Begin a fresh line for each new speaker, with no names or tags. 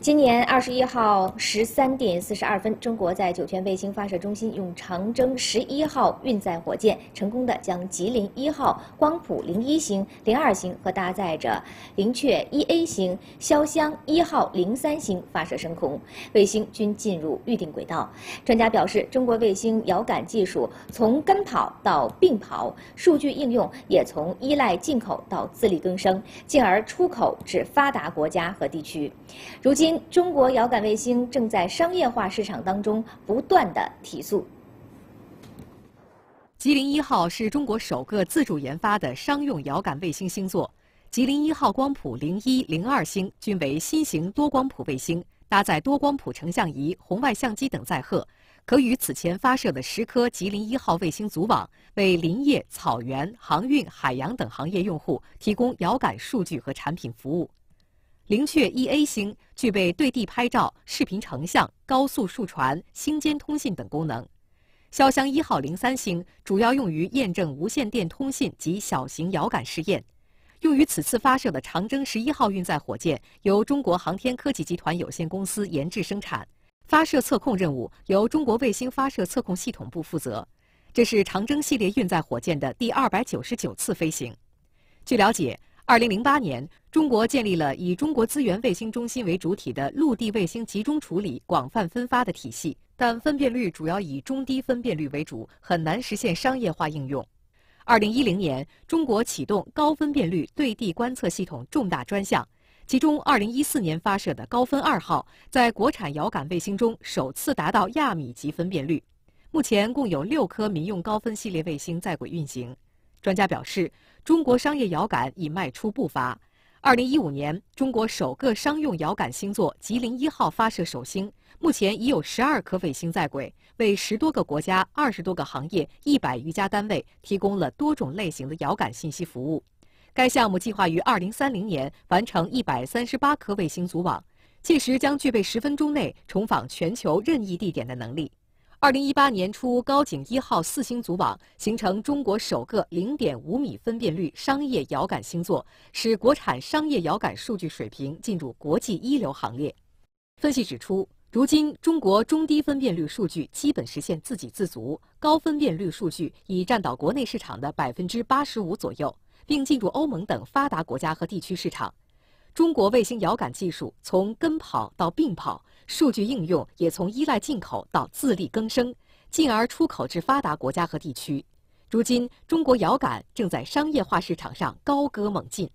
今年二十一号十三点四十二分，中国在酒泉卫星发射中心用长征十一号运载火箭，成功的将吉林一号、光谱零一星、零二星和搭载着灵雀一 A 星、潇湘一号零三星发射升空，卫星均进入预定轨道。专家表示，中国卫星遥感技术从跟跑到并跑，数据应用也从依赖进口到自力更生，进而出口至发达国家和地区。如今。中国遥感卫星正在商业化市场当中不断的提速。
吉林一号是中国首个自主研发的商用遥感卫星星座。吉林一号光谱零一零二星均为新型多光谱卫星，搭载多光谱成像仪、红外相机等载荷，可与此前发射的十颗吉林一号卫星组网，为林业、草原、航运、海洋等行业用户提供遥感数据和产品服务。零雀一 A 星具备对地拍照、视频成像、高速数传、星间通信等功能。潇湘一号零三星主要用于验证无线电通信及小型遥感试验。用于此次发射的长征十一号运载火箭由中国航天科技集团有限公司研制生产。发射测控任务由中国卫星发射测控系统部负责。这是长征系列运载火箭的第二百九十九次飞行。据了解，二零零八年。中国建立了以中国资源卫星中心为主体的陆地卫星集中处理、广泛分发的体系，但分辨率主要以中低分辨率为主，很难实现商业化应用。二零一零年，中国启动高分辨率对地观测系统重大专项，其中二零一四年发射的高分二号，在国产遥感卫星中首次达到亚米级分辨率。目前共有六颗民用高分系列卫星在轨运行。专家表示，中国商业遥感已迈出步伐。二零一五年，中国首个商用遥感星座“吉林一号”发射首星，目前已有十二颗卫星在轨，为十多个国家、二十多个行业、一百余家单位提供了多种类型的遥感信息服务。该项目计划于二零三零年完成一百三十八颗卫星组网，届时将具备十分钟内重访全球任意地点的能力。二零一八年初，高景一号四星组网形成中国首个零点五米分辨率商业遥感星座，使国产商业遥感数据水平进入国际一流行列。分析指出，如今中国中低分辨率数据基本实现自给自足，高分辨率数据已占到国内市场的百分之八十五左右，并进入欧盟等发达国家和地区市场。中国卫星遥感技术从跟跑到并跑。数据应用也从依赖进口到自力更生，进而出口至发达国家和地区。如今，中国遥感正在商业化市场上高歌猛进。